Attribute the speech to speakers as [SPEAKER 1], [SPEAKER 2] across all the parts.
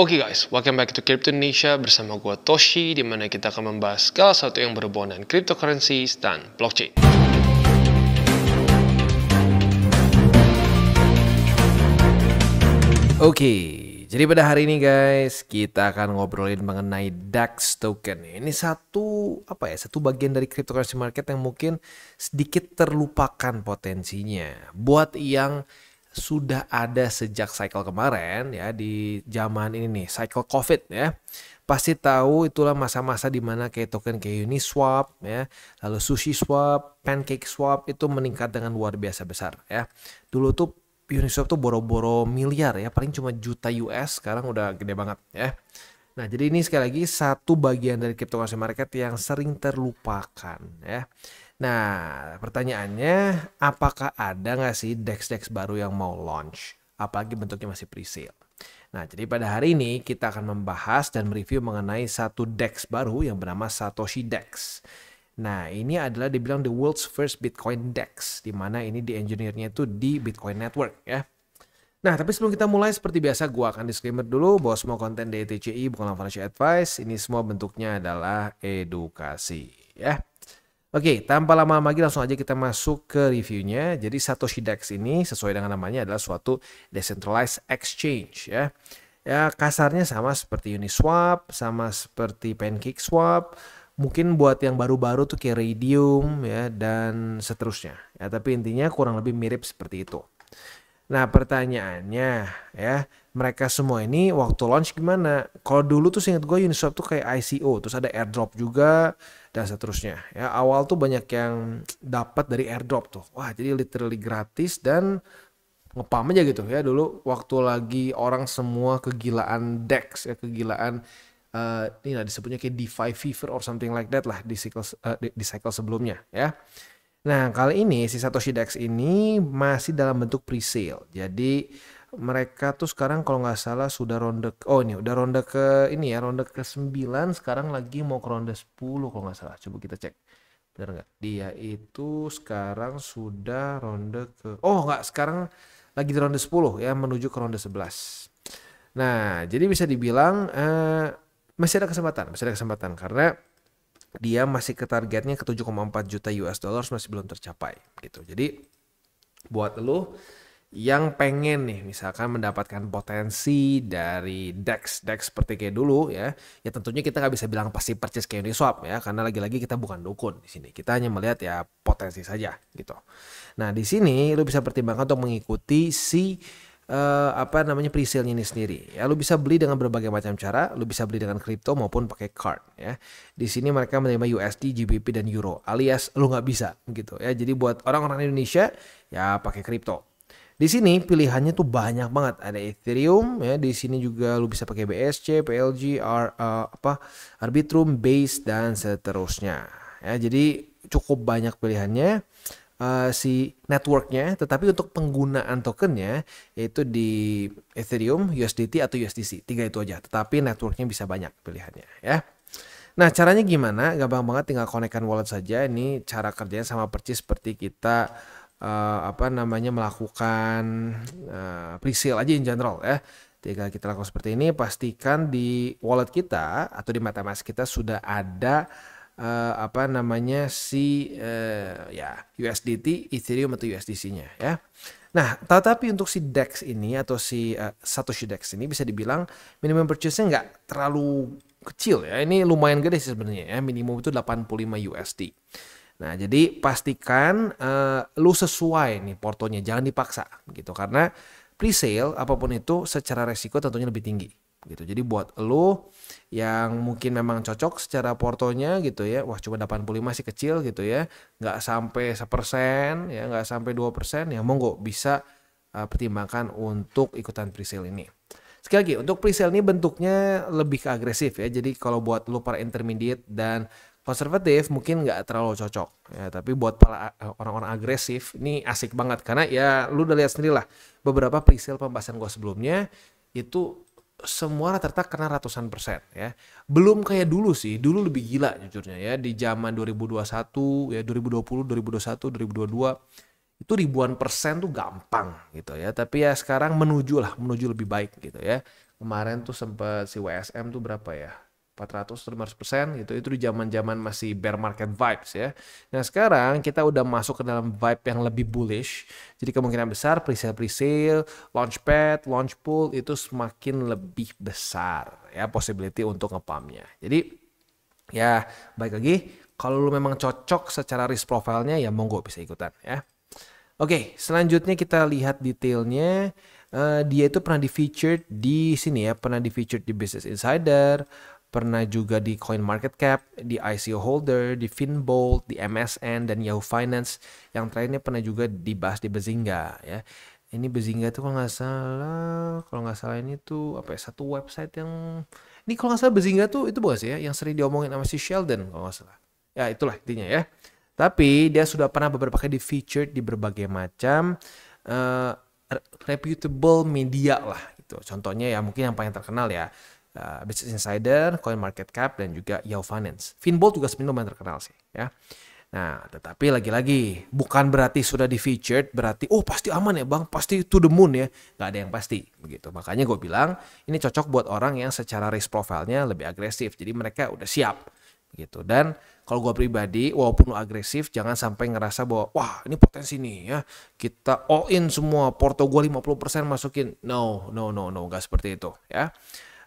[SPEAKER 1] Oke okay guys, welcome back to Crypto Indonesia bersama gue Toshi di mana kita akan membahas segala satu yang berhubungan dengan cryptocurrency dan blockchain. Oke, okay, jadi pada hari ini guys kita akan ngobrolin mengenai DAX token. Ini satu apa ya? Satu bagian dari cryptocurrency market yang mungkin sedikit terlupakan potensinya. Buat yang sudah ada sejak cycle kemarin ya di zaman ini nih cycle covid ya pasti tahu itulah masa-masa di mana kayak token kayak Uniswap ya lalu sushi swap pancake swap itu meningkat dengan luar biasa besar ya dulu tuh Uniswap tuh boro-boro miliar ya paling cuma juta US sekarang udah gede banget ya Nah, jadi ini sekali lagi satu bagian dari cryptocurrency market yang sering terlupakan ya. Nah, pertanyaannya, apakah ada nggak sih DEX-DEX baru yang mau launch? Apalagi bentuknya masih pre-sale. Nah, jadi pada hari ini kita akan membahas dan mereview mengenai satu DEX baru yang bernama Satoshi DEX. Nah, ini adalah dibilang the world's first Bitcoin DEX, di mana ini di engineernya itu di Bitcoin Network ya. Nah, tapi sebelum kita mulai, seperti biasa gua akan disclaimer dulu bahwa semua konten DTCI bukanlah financial advice, ini semua bentuknya adalah edukasi ya. Oke, tanpa lama-lama lagi langsung aja kita masuk ke reviewnya. Jadi Satoshi Dex ini sesuai dengan namanya adalah suatu decentralized exchange ya. Ya kasarnya sama seperti Uniswap, sama seperti Pancake Swap, mungkin buat yang baru-baru tuh kayak Radium ya dan seterusnya. Ya, tapi intinya kurang lebih mirip seperti itu. Nah pertanyaannya ya, mereka semua ini waktu launch gimana? Kalau dulu tuh seingat gue Uniswap tuh kayak ICO, terus ada airdrop juga dan seterusnya. Ya awal tuh banyak yang dapat dari airdrop tuh. Wah jadi literally gratis dan ngepam aja gitu ya dulu waktu lagi orang semua kegilaan dex ya kegilaan uh, ini nah disebutnya kayak DeFi fever or something like that lah di cycle uh, di cycle sebelumnya ya. Nah kali ini si Satoshi Dex ini masih dalam bentuk pre-sale jadi mereka tuh sekarang kalau nggak salah sudah ronde oh ini udah ronde ke ini ya ronde ke 9 sekarang lagi mau ke ronde 10 kalau nggak salah coba kita cek benar nggak dia itu sekarang sudah ronde ke oh nggak sekarang lagi di ronde 10 ya menuju ke ronde 11 nah jadi bisa dibilang eh, masih ada kesempatan masih ada kesempatan karena dia masih ke targetnya ke 7,4 juta US dollars masih belum tercapai gitu jadi buat lo yang pengen nih misalkan mendapatkan potensi dari DEX DEX seperti kayak dulu ya ya tentunya kita nggak bisa bilang pasti purchase kayak Swap ya karena lagi-lagi kita bukan dukun di sini kita hanya melihat ya potensi saja gitu nah di sini lu bisa pertimbangkan untuk mengikuti si uh, apa namanya presale ini sendiri ya lu bisa beli dengan berbagai macam cara lu bisa beli dengan kripto maupun pakai card ya di sini mereka menerima USD GBP dan Euro alias lu nggak bisa gitu ya jadi buat orang-orang Indonesia ya pakai kripto di sini pilihannya tuh banyak banget. Ada Ethereum ya, di sini juga lu bisa pakai BSC, PLG, R, uh, apa Arbitrum, Base dan seterusnya. Ya, jadi cukup banyak pilihannya. Uh, si networknya, tetapi untuk penggunaan tokennya yaitu di Ethereum, USDT atau USDC, tiga itu aja. Tetapi networknya bisa banyak pilihannya, ya. Nah caranya gimana? Gampang banget, tinggal konekkan wallet saja. Ini cara kerjanya sama persis seperti kita uh, apa namanya melakukan uh, pre-sale aja in general ya. Jika kita lakukan seperti ini, pastikan di wallet kita atau di MetaMask kita sudah ada uh, apa namanya si uh, ya USDT, Ethereum atau USDC-nya ya. Nah, tetapi untuk si DEX ini atau si uh, Satoshi DEX ini bisa dibilang minimum purchase-nya nggak terlalu kecil ya. Ini lumayan gede sih sebenarnya ya. Minimum itu 85 USD. Nah, jadi pastikan uh, lu sesuai nih portonya, jangan dipaksa gitu karena pre-sale apapun itu secara resiko tentunya lebih tinggi gitu. Jadi buat lu yang mungkin memang cocok secara portonya gitu ya, wah cuma 85 sih kecil gitu ya, nggak sampai sepersen ya, nggak sampai 2% ya monggo bisa uh, pertimbangkan untuk ikutan pre-sale ini. Sekali lagi untuk pre-sale ini bentuknya lebih agresif ya. Jadi kalau buat lu para intermediate dan konservatif mungkin nggak terlalu cocok ya tapi buat para eh, orang-orang agresif ini asik banget karena ya lu udah lihat sendiri lah beberapa presale pembahasan gua sebelumnya itu semua rata-rata kena ratusan persen ya belum kayak dulu sih dulu lebih gila jujurnya ya di zaman 2021 ya 2020 2021 2022 itu ribuan persen tuh gampang gitu ya tapi ya sekarang menuju lah menuju lebih baik gitu ya kemarin tuh sempat si WSM tuh berapa ya 400-500% gitu itu di zaman-zaman masih bear market vibes ya. Nah sekarang kita udah masuk ke dalam vibe yang lebih bullish. Jadi kemungkinan besar presale presale, launchpad, launch pool itu semakin lebih besar ya possibility untuk ngepamnya. Jadi ya baik lagi kalau lu memang cocok secara risk profilnya ya monggo bisa ikutan ya. Oke, selanjutnya kita lihat detailnya. Uh, dia itu pernah di featured di sini ya, pernah di featured di Business Insider, pernah juga di Coin Market Cap, di ICO Holder, di Finbolt, di MSN dan Yahoo Finance. Yang terakhirnya pernah juga dibahas di Bezinga ya. Ini Bezinga tuh kalau nggak salah, kalau nggak salah ini tuh apa ya satu website yang ini kalau nggak salah Bezinga tuh itu bos ya yang sering diomongin sama si Sheldon kalau nggak salah. Ya itulah intinya ya. Tapi dia sudah pernah beberapa kali di featured di berbagai macam uh, reputable media lah gitu. Contohnya ya mungkin yang paling terkenal ya uh, Business Insider, Cap dan juga Yahoo Finance. Finbolt juga sebenarnya lumayan terkenal sih ya. Nah, tetapi lagi-lagi bukan berarti sudah di featured berarti oh pasti aman ya bang, pasti to the moon ya, nggak ada yang pasti begitu. Makanya gue bilang ini cocok buat orang yang secara risk profilnya lebih agresif, jadi mereka udah siap gitu. Dan kalau gue pribadi, walaupun lo agresif, jangan sampai ngerasa bahwa wah ini potensi nih ya, kita all in semua, porto gue 50% masukin. No, no, no, no, nggak seperti itu ya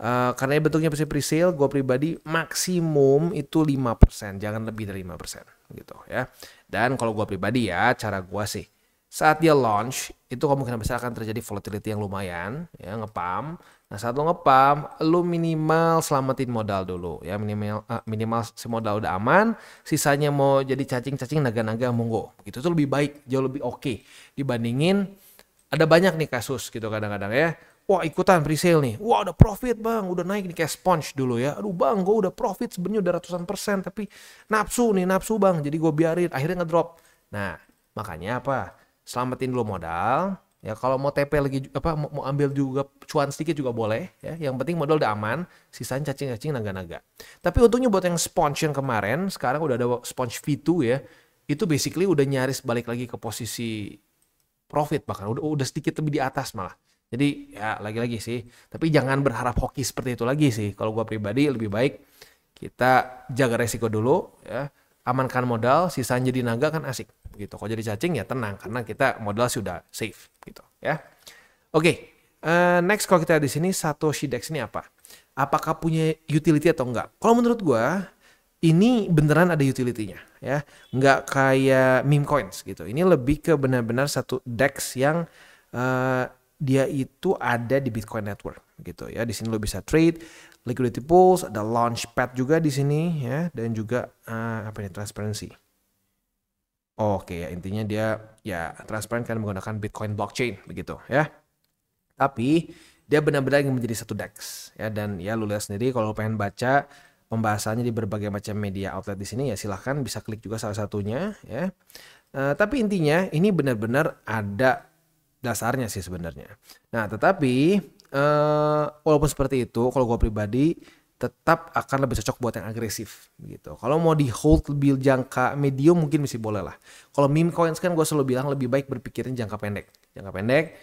[SPEAKER 1] uh, karena bentuknya masih pre-sale, gue pribadi maksimum itu 5%, jangan lebih dari 5% gitu ya. Dan kalau gue pribadi ya, cara gue sih, saat dia launch, itu kemungkinan besar akan terjadi volatility yang lumayan, ya ngepam. Nah saat lo ngepam, lo minimal selamatin modal dulu, ya minimal uh, minimal si modal udah aman, sisanya mau jadi cacing-cacing naga-naga monggo. Gitu, itu tuh lebih baik, jauh lebih oke okay, dibandingin ada banyak nih kasus gitu kadang-kadang ya Wah ikutan sale nih, wah udah profit bang, udah naik nih kayak sponge dulu ya. Aduh bang, gue udah profit sebenarnya udah ratusan persen, tapi nafsu nih nafsu bang, jadi gue biarin, akhirnya ngedrop. Nah makanya apa? Selamatin dulu modal, ya kalau mau TP lagi apa mau, ambil juga cuan sedikit juga boleh ya yang penting modal udah aman sisanya cacing-cacing naga-naga tapi untungnya buat yang sponge yang kemarin sekarang udah ada sponge V2 ya itu basically udah nyaris balik lagi ke posisi profit bahkan udah udah sedikit lebih di atas malah jadi ya lagi-lagi sih, tapi jangan berharap hoki seperti itu lagi sih. Kalau gue pribadi lebih baik kita jaga resiko dulu, ya amankan modal, sisa jadi naga kan asik gitu. Kalau jadi cacing ya tenang karena kita modal sudah safe gitu ya. Oke, okay. uh, eh, next kalau kita di sini Satoshi Dex ini apa? Apakah punya utility atau enggak? Kalau menurut gue ini beneran ada utility-nya ya. Enggak kayak meme coins gitu. Ini lebih ke benar-benar satu dex yang uh, dia itu ada di Bitcoin Network gitu ya. Di sini lo bisa trade, liquidity pools, ada launchpad juga di sini ya dan juga uh, apa ini transparency. Oke ya intinya dia ya transparan kan menggunakan Bitcoin blockchain begitu ya. Tapi dia benar-benar ingin menjadi satu DEX ya dan ya lu lihat sendiri kalau pengen baca pembahasannya di berbagai macam media outlet di sini ya silahkan bisa klik juga salah satunya ya. Uh, tapi intinya ini benar-benar ada dasarnya sih sebenarnya. Nah, tetapi uh, walaupun seperti itu, kalau gue pribadi tetap akan lebih cocok buat yang agresif gitu. Kalau mau di hold lebih jangka medium mungkin masih boleh lah. Kalau meme coins kan gue selalu bilang lebih baik berpikirin jangka pendek. Jangka pendek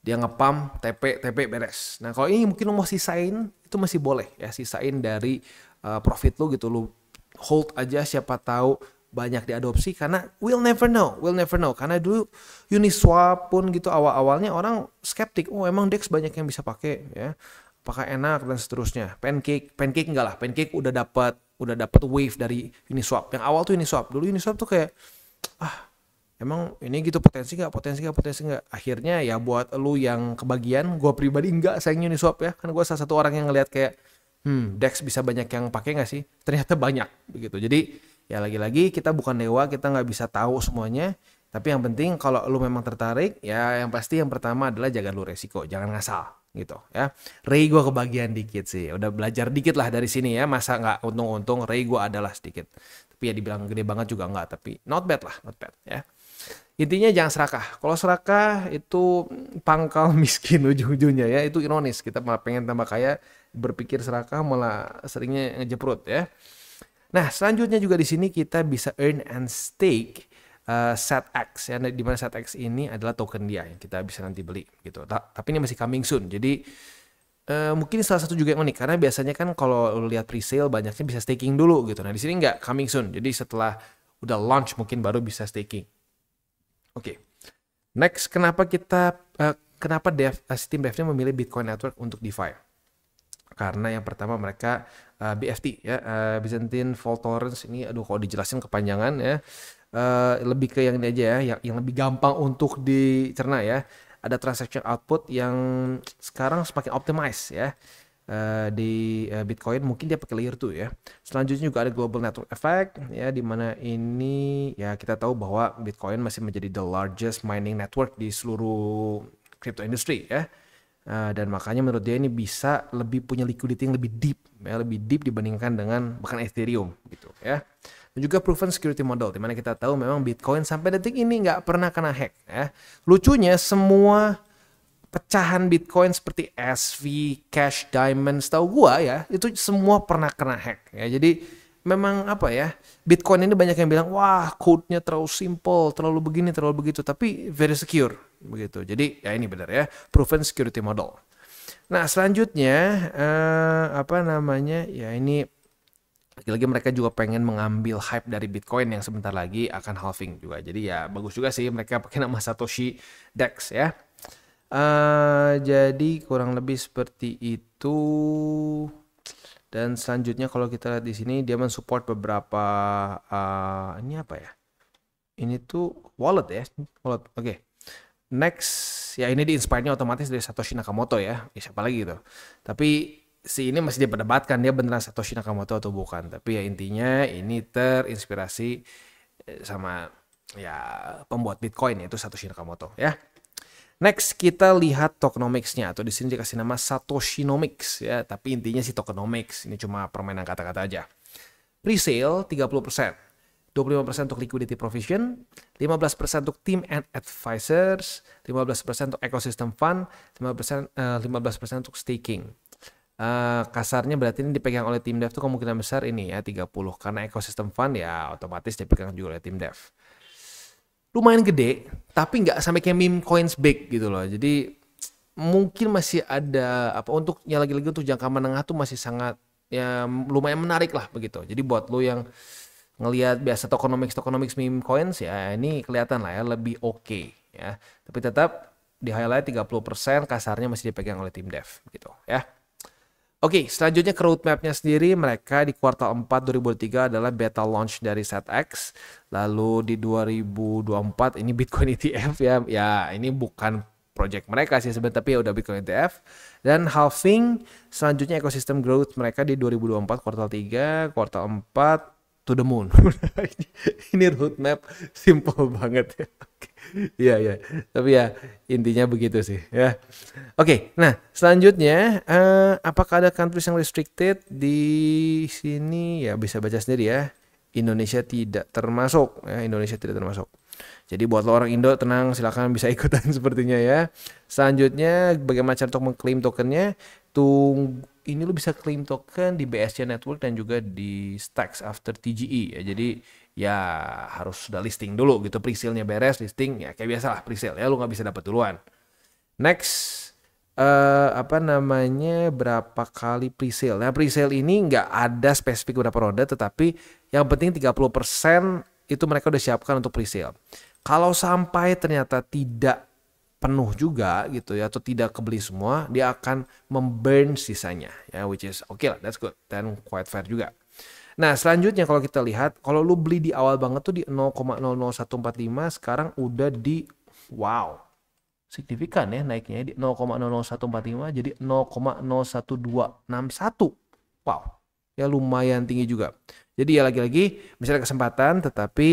[SPEAKER 1] dia ngepam TP TP beres. Nah kalau ini mungkin lo mau sisain itu masih boleh ya sisain dari uh, profit lo gitu lo hold aja siapa tahu banyak diadopsi karena we'll never know, we'll never know. Karena dulu Uniswap pun gitu awal-awalnya orang skeptik, oh emang Dex banyak yang bisa pakai ya, apakah enak dan seterusnya. Pancake, pancake enggak lah, pancake udah dapat udah dapat wave dari Uniswap. Yang awal tuh Uniswap, dulu Uniswap tuh kayak ah emang ini gitu potensi nggak potensi nggak potensi nggak akhirnya ya buat lu yang kebagian gue pribadi nggak sayang Uniswap ya kan gue salah satu orang yang ngelihat kayak hmm Dex bisa banyak yang pakai nggak sih ternyata banyak begitu jadi ya lagi-lagi kita bukan dewa kita nggak bisa tahu semuanya tapi yang penting kalau lu memang tertarik ya yang pasti yang pertama adalah jaga lu resiko jangan ngasal gitu ya Ray gue kebagian dikit sih udah belajar dikit lah dari sini ya masa nggak untung-untung Ray gue adalah sedikit tapi ya dibilang gede banget juga nggak tapi not bad lah not bad ya intinya jangan serakah. Kalau serakah itu pangkal miskin ujung-ujungnya ya. Itu ironis. Kita malah pengen tambah kaya, berpikir serakah malah seringnya ngejeprut ya. Nah, selanjutnya juga di sini kita bisa earn and stake uh, set X ya nah, di mana set X ini adalah token dia yang kita bisa nanti beli gitu. Tapi ini masih coming soon. Jadi uh, mungkin salah satu juga yang unik karena biasanya kan kalau lihat presale banyaknya bisa staking dulu gitu. Nah, di sini nggak coming soon. Jadi setelah udah launch mungkin baru bisa staking. Oke. Okay. Next, kenapa kita uh, kenapa dev, uh, tim devnya memilih Bitcoin Network untuk DeFi? karena yang pertama mereka uh, eh, BFT ya uh, Byzantine Fault Tolerance ini aduh kalau dijelasin kepanjangan ya uh, lebih ke yang ini aja ya yang, yang lebih gampang untuk dicerna ya ada transaction output yang sekarang semakin optimize ya Uh, di uh, Bitcoin mungkin dia pakai layer 2 ya. Selanjutnya juga ada global network effect ya di mana ini ya kita tahu bahwa Bitcoin masih menjadi the largest mining network di seluruh crypto industry ya. Eh, dan makanya menurut dia ini bisa lebih punya liquidity yang lebih deep ya lebih deep dibandingkan dengan bahkan Ethereum gitu ya dan juga proven security model dimana kita tahu memang Bitcoin sampai detik ini nggak pernah kena hack ya lucunya semua pecahan Bitcoin seperti SV, Cash, Diamond, tahu gua ya itu semua pernah kena hack ya jadi memang apa ya Bitcoin ini banyak yang bilang wah code-nya terlalu simple terlalu begini terlalu begitu tapi very secure begitu jadi ya ini benar ya proven security model nah selanjutnya eh, apa namanya ya ini lagi-lagi mereka juga pengen mengambil hype dari Bitcoin yang sebentar lagi akan halving juga jadi ya bagus juga sih mereka pakai nama Satoshi Dex ya eh, jadi kurang lebih seperti itu dan selanjutnya kalau kita lihat di sini dia mensupport beberapa uh, ini apa ya? Ini tuh wallet ya, wallet. Oke. Okay. Next, ya ini diinspirasinya otomatis dari Satoshi Nakamoto ya. ya. Siapa lagi itu? Tapi si ini masih diperdebatkan dia beneran Satoshi Nakamoto atau bukan. Tapi ya intinya ini terinspirasi eh, sama ya pembuat Bitcoin yaitu Satoshi Nakamoto ya. Next kita lihat tokenomics atau di sini dikasih nama Satoshinomics ya, tapi intinya sih tokenomics, ini cuma permainan kata-kata aja. Presale 30%, 25% untuk liquidity provision, 15% untuk team and advisors, 15% untuk ecosystem fund, 15% uh, 15% untuk staking. Uh, kasarnya berarti ini dipegang oleh tim dev tuh kemungkinan besar ini ya 30 karena ekosistem fund ya otomatis dipegang juga oleh tim dev lumayan gede tapi nggak sampai kayak meme coins big gitu loh jadi mungkin masih ada apa untuk yang lagi-lagi tuh jangka menengah tuh masih sangat ya lumayan menarik lah begitu jadi buat lo yang ngelihat biasa tokenomics tokenomics meme coins ya ini kelihatan lah ya lebih oke okay, ya tapi tetap di highlight 30% kasarnya masih dipegang oleh tim dev gitu ya Oke, okay, selanjutnya ke roadmapnya sendiri, mereka di kuartal 4 2023 adalah beta launch dari ZX, lalu di 2024 ini Bitcoin ETF ya, ya ini bukan project mereka sih sebenarnya tapi ya udah Bitcoin ETF dan halving selanjutnya ekosistem growth mereka di 2024 kuartal 3, kuartal 4 to the moon. ini roadmap simple banget ya. Iya ya, tapi ya intinya begitu sih ya. Oke, okay, nah selanjutnya uh, apakah ada countries yang restricted di sini ya bisa baca sendiri ya. Indonesia tidak termasuk ya, Indonesia tidak termasuk. Jadi buat lo orang Indo tenang silahkan bisa ikutan sepertinya ya. Selanjutnya bagaimana cara untuk mengklaim tokennya? Tunggu ini lu bisa claim token di BSC Network dan juga di Stacks after TGE ya. Jadi ya harus sudah listing dulu gitu pre nya beres, listing ya kayak biasalah pre-sale ya lu nggak bisa dapat duluan. Next Uh, apa namanya berapa kali pre-sale. Nah pre ini nggak ada spesifik berapa roda tetapi yang penting 30% itu mereka udah siapkan untuk pre Kalau sampai ternyata tidak penuh juga gitu ya atau tidak kebeli semua dia akan memburn sisanya ya which is oke okay lah that's good then quite fair juga nah selanjutnya kalau kita lihat kalau lu beli di awal banget tuh di 0,00145 sekarang udah di wow signifikan ya naiknya di 0,00145 jadi 0,01261 wow ya lumayan tinggi juga jadi ya lagi-lagi misalnya kesempatan tetapi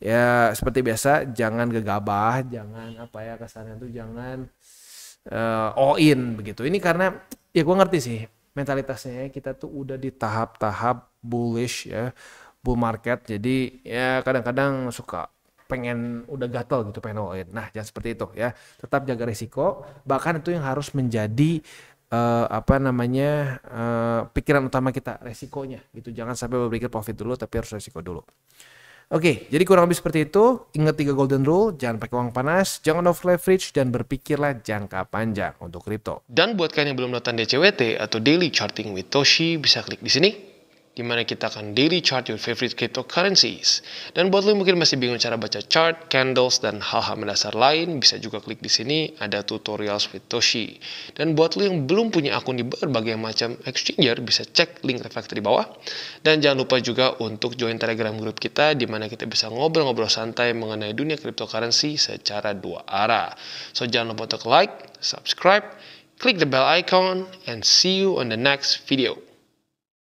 [SPEAKER 1] ya seperti biasa jangan gegabah jangan apa ya kesannya tuh jangan uh, all in begitu ini karena ya gue ngerti sih mentalitasnya ya, kita tuh udah di tahap-tahap bullish ya bull market jadi ya kadang-kadang suka pengen udah gatel gitu pengen all in nah jangan seperti itu ya tetap jaga risiko bahkan itu yang harus menjadi uh, apa namanya uh, pikiran utama kita resikonya gitu jangan sampai berpikir profit dulu tapi harus resiko dulu Oke, jadi kurang lebih seperti itu. Ingat tiga golden rule, jangan pakai uang panas, jangan off leverage, dan berpikirlah jangka panjang untuk kripto. Dan buat kalian yang belum nonton DCWT atau Daily Charting with Toshi, bisa klik di sini di mana kita akan daily chart your favorite cryptocurrencies. Dan buat lo mungkin masih bingung cara baca chart, candles, dan hal-hal mendasar lain, bisa juga klik di sini, ada tutorial Toshi. Dan buat lo yang belum punya akun di berbagai macam exchanger, bisa cek link refactor di bawah. Dan jangan lupa juga untuk join Telegram grup kita, di mana kita bisa ngobrol-ngobrol santai mengenai dunia cryptocurrency secara dua arah. So jangan lupa untuk like, subscribe, klik the bell icon, and see you on the next video.